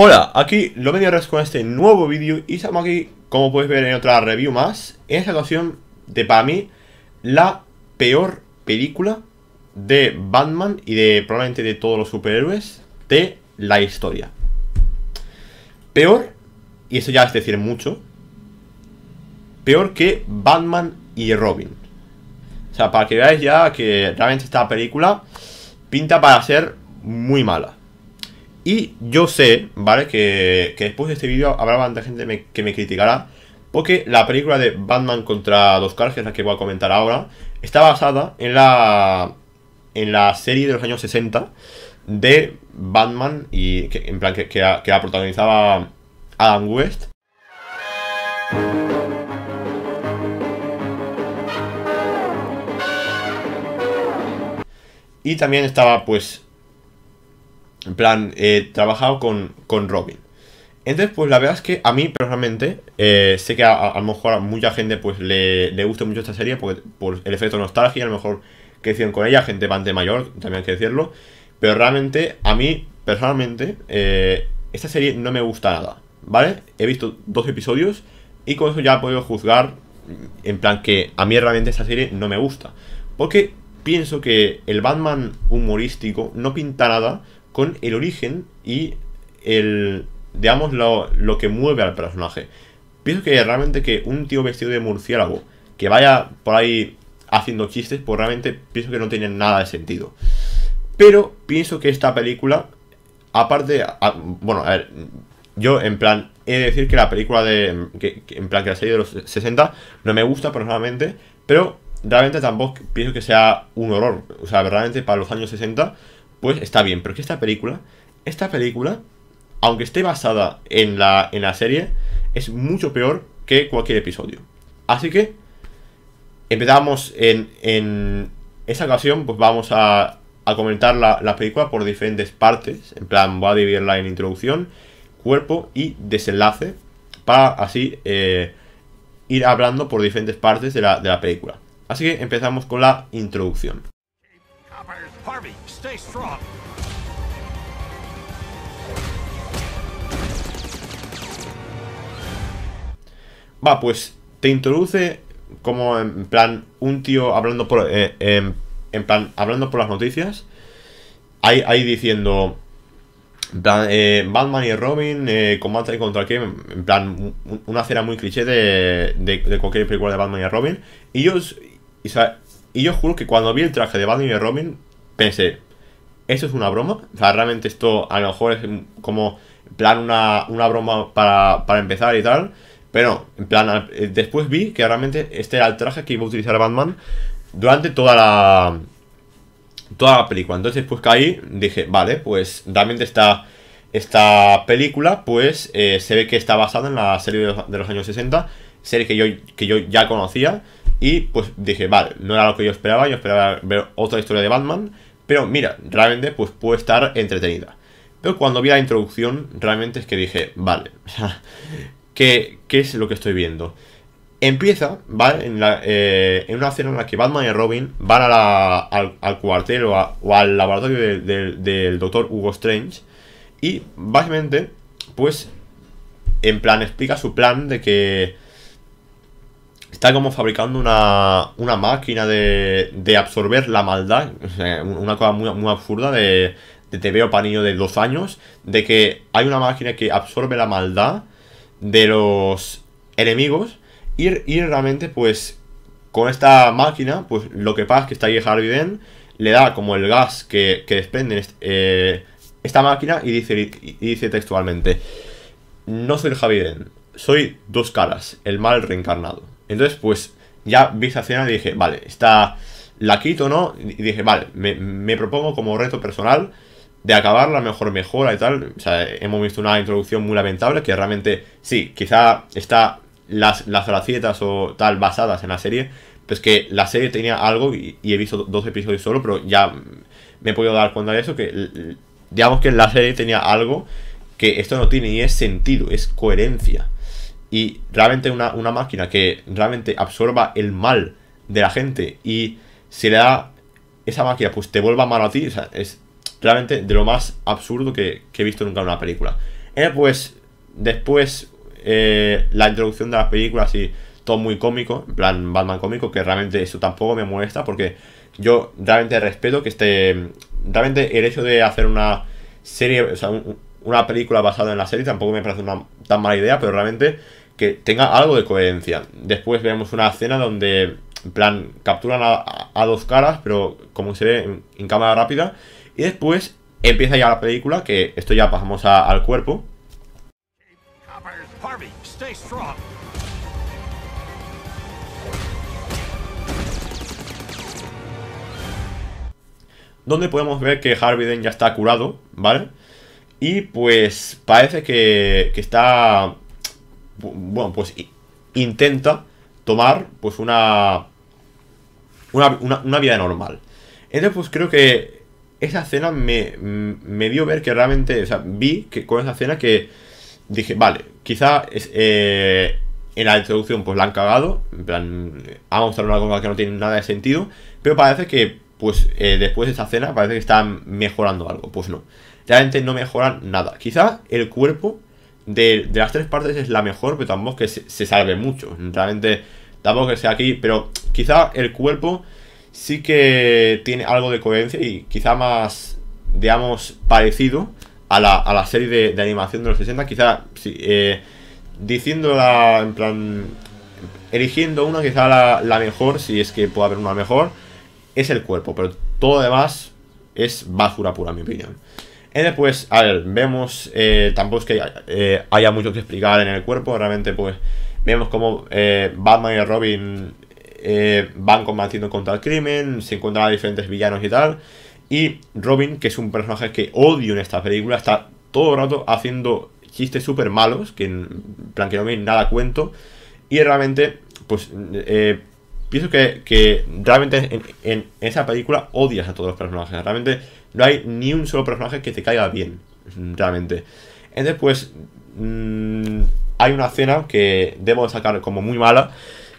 Hola, aquí lo a res con este nuevo vídeo y estamos aquí, como podéis ver en otra review más, en esta ocasión de para mí la peor película de Batman y de probablemente de todos los superhéroes de la historia. Peor, y eso ya es decir mucho, peor que Batman y Robin. O sea, para que veáis ya que realmente esta película pinta para ser muy mala. Y yo sé, ¿vale? Que, después de este vídeo habrá bastante gente que me criticará. Porque la película de Batman contra los caras, que la que voy a comentar ahora, está basada en la, en la serie de los años 60 de Batman y en plan que, que la protagonizaba Adam West. Y también estaba pues en plan, he eh, trabajado con, Robin. Entonces, pues la verdad es que a mí personalmente, eh, sé que a, lo mejor a mucha gente pues le, gusta mucho esta serie por el efecto nostalgia, a lo mejor crecieron con ella, gente bastante mayor, también hay que decirlo. Pero realmente, a mí personalmente, eh, esta serie no me gusta nada, ¿vale? He visto dos episodios y con eso ya puedo juzgar, en plan que a mí realmente esta serie no me gusta. Porque pienso que el Batman humorístico no pinta nada con el origen y el, digamos, lo, que mueve al personaje. Pienso que realmente que un tío vestido de murciélago que vaya por ahí haciendo chistes, pues realmente pienso que no tiene nada de sentido. Pero pienso que esta película, aparte, bueno, a ver, yo en plan, he de decir que la película de, en plan que la serie de los 60 no me gusta personalmente, pero realmente tampoco pienso que sea un horror. O sea, realmente para los años 60 pues está bien. Pero es que esta película, esta película, aunque esté basada en la, serie, es mucho peor que cualquier episodio. Así que empezamos en, en esa ocasión, pues vamos a, comentar la, película por diferentes partes. En plan, voy a dividirla en introducción, cuerpo y desenlace. Para así eh, ir hablando por diferentes partes de la, de la película. Así que empezamos con la introducción stay strong. Va, pues te introduce como en plan un tío hablando por eh, em, en plan hablando por las noticias. Ahí, diciendo eh, Batman y Robin eh, combate contra quién. En plan, una cena muy cliché de, de, cualquier película de Batman y Robin. Y yo, y, y yo juro que cuando vi el traje de Batman y Robin, pensé, ¿eso es una broma? O sea, realmente esto a lo mejor es como, plan, una, broma para, empezar y tal. Pero en plan, eh, después vi que realmente este era el traje que iba a utilizar Batman durante toda la toda la película. Entonces después pues, caí, dije, vale, pues realmente esta película pues eh, se ve que está basada en la serie de los, años 60, serie que yo, que yo ya conocía y pues dije, vale, no era lo que yo esperaba, yo esperaba ver otra historia de Batman pero mira, realmente pues puede estar entretenida. Pero cuando vi la introducción, realmente es que dije, vale, ¿qué, qué es lo que estoy viendo? Empieza, ¿vale? En, eh, una escena en la que Batman y Robin van al, cuartel o, al laboratorio del doctor Hugo Strange. Y básicamente, pues, en plan, explica su plan de que está como fabricando una, máquina de, absorber la maldad, una cosa muy, absurda de, Te veo panillo de dos años, de que hay una máquina que absorbe la maldad de los enemigos y, y realmente pues con esta máquina pues lo que pasa es que está ahí Javiden le da como el gas que, desprende eh, esta máquina y dice, y dice textualmente, no soy Harvey soy dos caras, el mal reencarnado. Entonces, pues, ya vi esa escena y dije, vale, está... La quito, ¿no? Y dije, vale, me, me propongo como reto personal de acabar la mejor mejora y tal. O sea, hemos visto una introducción muy lamentable que realmente, sí, quizá está las, las o tal basadas en la serie, pues que la serie tenía algo y, he visto dos episodios solo, pero ya me he podido dar cuenta de eso, que digamos que la serie tenía algo que esto no tiene y es sentido, es coherencia y realmente una, máquina que realmente absorba el mal de la gente y si le da esa máquina pues te vuelva malo a ti, o sea, es realmente de lo más absurdo que, he visto nunca en una película. Eh, pues después eh, la introducción de las películas y todo muy cómico, en plan Batman cómico, que realmente eso tampoco me molesta porque yo realmente respeto que esté, realmente el hecho de hacer una serie, un, una película basada en la serie tampoco me parece una tan mala idea, pero realmente que tenga algo de coherencia. Después vemos una escena donde, en plan, capturan a, dos caras, pero como se ve en, cámara rápida. Y después empieza ya la película, que esto ya pasamos al cuerpo. Donde podemos ver que Harvey ya está curado, ¿vale? Y pues parece que, está, bueno, pues intenta tomar pues una, una, vida normal. Entonces pues creo que esa cena me, dio ver que realmente, o sea, vi que con esa cena que dije, vale, quizá eh, en la introducción pues la han cagado, en plan, han mostrado una cosa que no tiene nada de sentido, pero parece que pues eh, después de esa cena parece que están mejorando algo, pues no realmente no mejoran nada. Quizá el cuerpo de, las tres partes es la mejor, pero tampoco que se, salve mucho. Realmente tampoco que sea aquí, pero quizá el cuerpo sí que tiene algo de coherencia y quizá más, digamos, parecido a la, a la serie de, animación de los 60. Quizá eh, diciéndola en plan, eligiendo una, quizá la, la mejor, si es que puede haber una mejor, es el cuerpo, pero todo lo demás es basura pura, en mi opinión. Y después, pues, a ver, vemos, eh, tampoco es que eh, haya, mucho que explicar en el cuerpo, realmente pues vemos como eh, Batman y Robin van combatiendo contra el crimen, se encuentran a diferentes villanos y tal, y Robin, que es un personaje que odio en esta película, está todo el rato haciendo chistes súper malos, que en plan que no me nada cuento, y realmente, pues, pienso que, realmente en esa película odias a todos los personajes, realmente no hay ni un solo personaje que te caiga bien, realmente. Entonces, pues, mm, hay una escena que debo sacar como muy mala,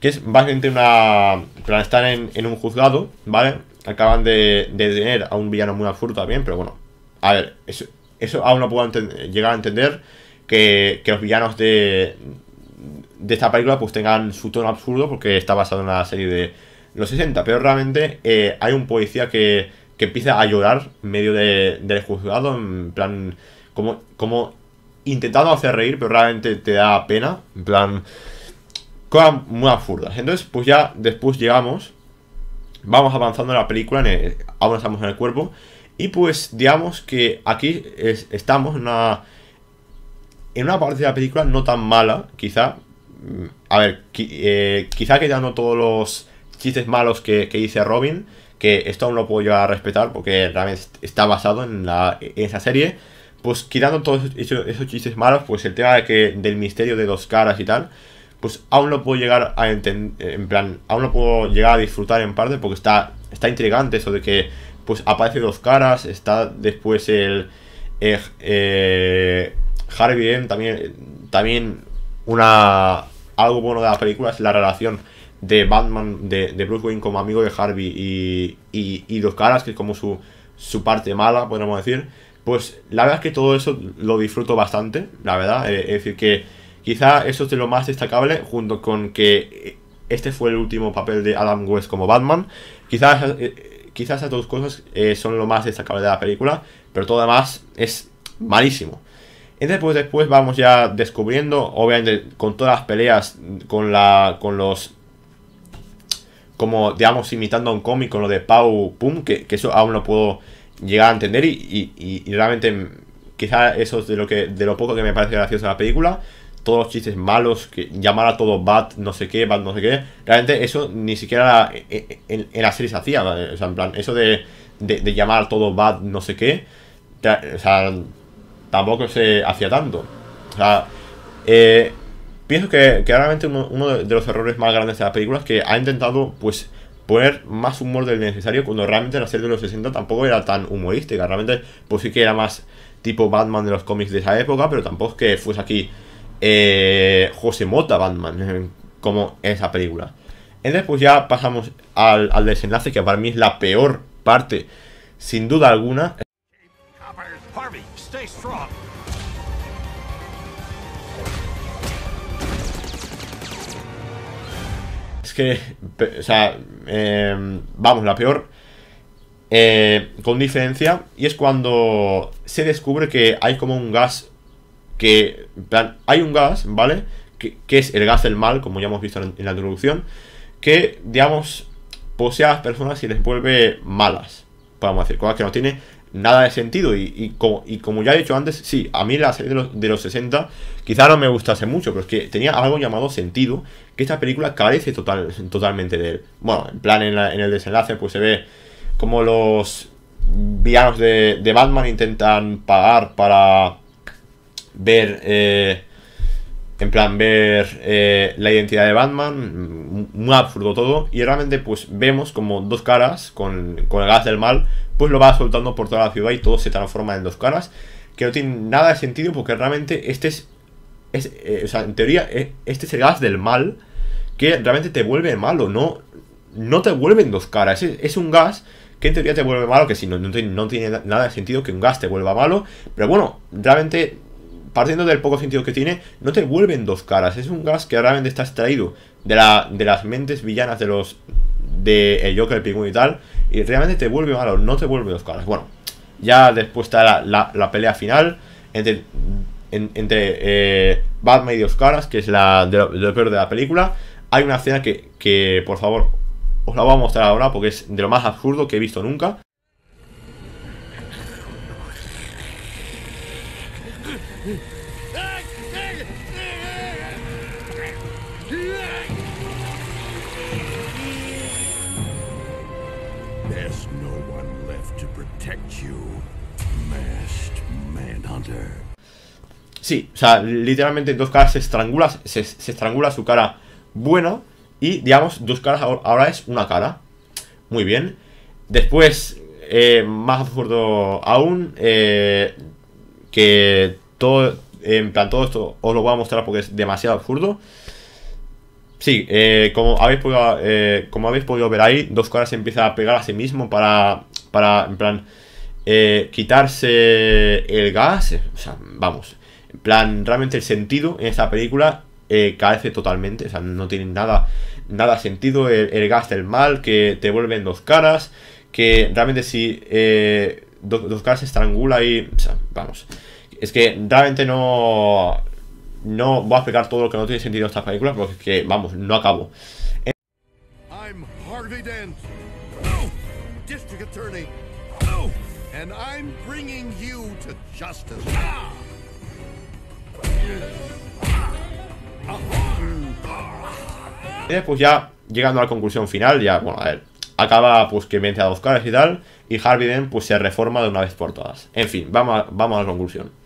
que es básicamente una... Están en, en un juzgado, ¿vale? Acaban de, de detener a un villano muy absurdo también, pero bueno. A ver, eso, aún no puedo llegar a entender que, que los villanos de, de esta película pues tengan su tono absurdo porque está basado en la serie de los 60, pero realmente eh, hay un policía que que empieza a llorar en medio del juzgado, en plan, como, como intentando hacer reír, pero realmente te da pena, en plan, cosas muy absurdas. Entonces, pues ya después llegamos, vamos avanzando en la película, ahora estamos en el cuerpo, y pues digamos que aquí estamos en una, en una parte de la película no tan mala, quizá, mm, a ver, eh, quizá que ya no todos los chistes malos que, que dice Robin, que esto aún lo puedo llegar a respetar porque realmente está basado en, la, esa serie, pues quitando todos esos, chistes malos, pues el tema de que, del misterio de dos caras y tal, pues aún lo puedo llegar a entender, en plan, aún lo puedo llegar a disfrutar en parte porque está, está intrigante eso de que pues aparece dos caras, está después el... Eh, eh, Harvey también, también una, algo bueno de la película es la relación de Batman, de, de Bruce Wayne como amigo de Harvey y, y, Dos Caras, que es como su, parte mala, podríamos decir, pues la verdad es que todo eso lo disfruto bastante, la verdad. Eh, es decir, que quizá eso es lo más destacable, junto con que este fue el último papel de Adam West como Batman. Quizás, eh, esas dos cosas eh, son lo más destacable de la película, pero todo además es malísimo. Entonces, pues después vamos ya descubriendo, obviamente, con todas las peleas, con, la, con los como, digamos, imitando a un cómic lo de Pau Pum, que, eso aún no puedo llegar a entender y, y, realmente mm, quizá eso es de lo, que, de lo poco que me parece gracioso la película. Todos los chistes malos, que llamar a todo Bat no sé qué, Bat no sé qué. Realmente eso ni siquiera eh, eh, en, la serie se hacía. O sea, en plan, eso de, llamar a todo Bat no sé qué, o sea, tampoco se hacía tanto. O sea, eh, pienso que realmente uno, de los errores más grandes de la película es que ha intentado pues poner más humor del necesario cuando realmente la serie de los 60 tampoco era tan humorística, realmente pues sí que era más tipo Batman de los cómics de esa época, pero tampoco es que fuese aquí eh, José Mota Batman eh, como esa película. Entonces pues ya pasamos al, desenlace que para mí es la peor parte, sin duda alguna. Es que, o sea, em, vamos, la peor. Eh, con diferencia. Y es cuando se descubre que hay como un gas. Que, hay un gas, ¿vale? Que, es el gas del mal, como ya hemos visto en, la introducción. Que, digamos, posee a las personas y les vuelve malas. Podemos decir, cosas que no tiene nada de sentido. Y, como, ya he dicho antes, sí, a mí la serie de los, 60 quizá no me gustase mucho, pero es que tenía algo llamado sentido que esta película carece totalmente de él. Bueno, en plan, en, el desenlace, pues se ve como los villanos de, Batman intentan pagar para ver. Eh, en plan, ver eh, la identidad de Batman, muy mm, absurdo todo. Y realmente, pues vemos como dos caras con, el gas del mal, pues lo va soltando por toda la ciudad y todo se transforma en dos caras. Que no tiene nada de sentido porque realmente este es. es eh, o sea, en teoría, e, este es el gas del mal que realmente te vuelve malo, no, no te vuelve en dos caras. es, un gas que en teoría te vuelve malo, que si no, no, tiene nada de sentido que un gas te vuelva malo, pero bueno, realmente partiendo del poco sentido que tiene, no te vuelven dos caras. Es un gas que realmente está extraído de, la, de las mentes villanas de los. de el Joker, el Pingüino y tal. Y realmente te vuelve malo, no te vuelve dos caras. Bueno, ya después está la, pelea final entre, entre eh, Batman y dos caras, que es la de lo, peor de la película. Hay una escena que, que, por favor, os la voy a mostrar ahora porque es de lo más absurdo que he visto nunca. There's no left to protect you, manhunter. Sí, o sea, literalmente dos caras se estrangula, se, estrangula su cara bueno, y digamos, dos caras ahora es una cara. Muy bien. Después, eh, más absurdo aún, eh, que todo, en plan todo esto os lo voy a mostrar porque es demasiado absurdo. Sí, eh, como, habéis podido, eh, como habéis podido ver ahí, dos caras se empieza a pegar a sí mismo para, para en plan, eh, quitarse el gas. O sea, vamos, en plan, realmente el sentido en esta película carece totalmente. O sea, no tiene nada, nada sentido el, gas del mal, que te vuelven dos caras, que realmente si dos, dos caras se estrangula y... O sea, vamos, es que realmente no no voy a explicar todo lo que no tiene sentido en esta película porque, que, vamos, no acabo. pues ya llegando a la conclusión final, ya, bueno, a ver, acaba pues que vence a dos caras y tal, y Harvey Dent pues se reforma de una vez por todas. En fin, vamos vamos a la conclusión.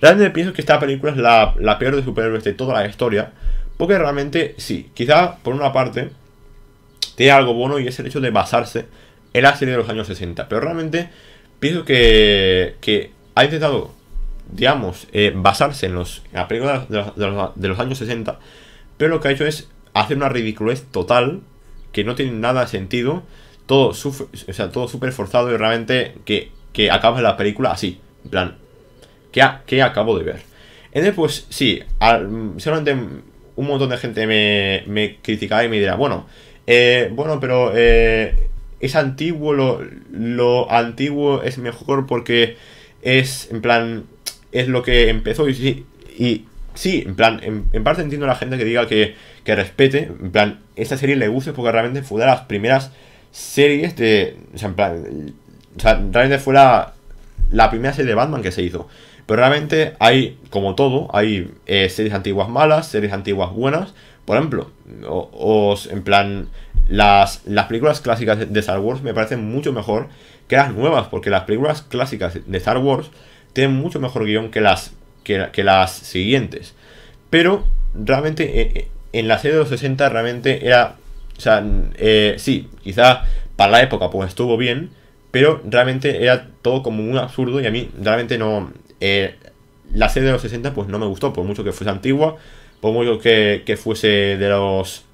Realmente pienso que esta película es la, peor de superhéroes de toda la historia. Porque realmente, sí, quizá por una parte tiene algo bueno y es el hecho de basarse en la serie de los años 60. Pero realmente pienso que, que ha intentado, digamos, eh, basarse en, los, la película de los, años 60. Pero lo que ha hecho es hacer una ridiculez total que no tiene nada de sentido. Todo súper o sea, forzado y realmente que, que acaba la película así. En plan, que, acabo de ver. Entonces, eh, pues sí, seguramente un montón de gente me, criticaba y me dirá, bueno, eh, bueno, pero eh, es antiguo, lo, antiguo es mejor porque es, en plan, es lo que empezó y sí, y sí, en plan, en, parte entiendo a la gente que diga que, respete, en plan, esta serie le guste porque realmente fue de las primeras series de, o sea, en plan, realmente fue la primera serie de Batman que se hizo. Pero realmente hay, como todo, hay eh, series antiguas malas, series antiguas buenas. Por ejemplo, os, en plan, las, las películas clásicas de Star Wars me parecen mucho mejor que las nuevas, porque las películas clásicas de Star Wars tienen mucho mejor guión que las, que, las siguientes. Pero realmente eh, eh, en la serie de los 60 realmente era... O sea, sí, quizá para la época pues estuvo bien, pero realmente era todo como un absurdo y a mí realmente no, eh, la serie de los 60 pues no me gustó, por mucho que fuese antigua, por mucho que, fuese de los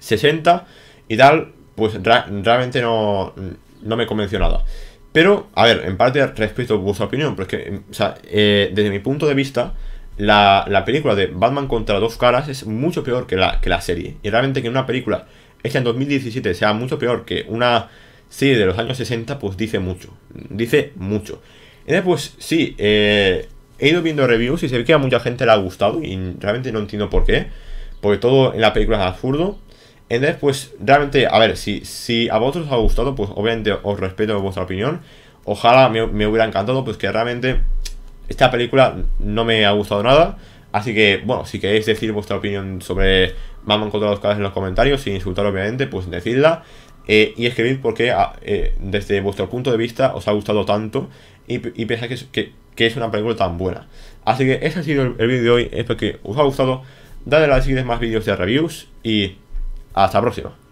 60 y tal, pues realmente no, no me convenció nada. Pero, a ver, en parte respecto a vuestra opinión, pero que, eh, desde mi punto de vista, la, película de Batman contra dos caras es mucho peor que la, que la serie. Y realmente que una película hecha en 2017 sea mucho peor que una serie de los años 60, pues dice mucho. Dice mucho. Entonces, pues sí, eh, he ido viendo reviews y se ve que a mucha gente le ha gustado y realmente no entiendo por qué. Porque todo en la película es absurdo. Entonces, pues realmente, a ver, si, si a vosotros os ha gustado, pues obviamente os respeto vuestra opinión. Ojalá me, hubiera encantado, pues que realmente esta película no me ha gustado nada. Así que, bueno, si queréis decir vuestra opinión sobre a contra los vez en los comentarios, sin insultar obviamente, pues decidla. Eh, y escribid por ah, eh, desde vuestro punto de vista os ha gustado tanto y, pensáis que es, una película tan buena. Así que ese ha sido el, vídeo de hoy, espero que os haya gustado, dadle a las más vídeos de reviews y hasta la próxima.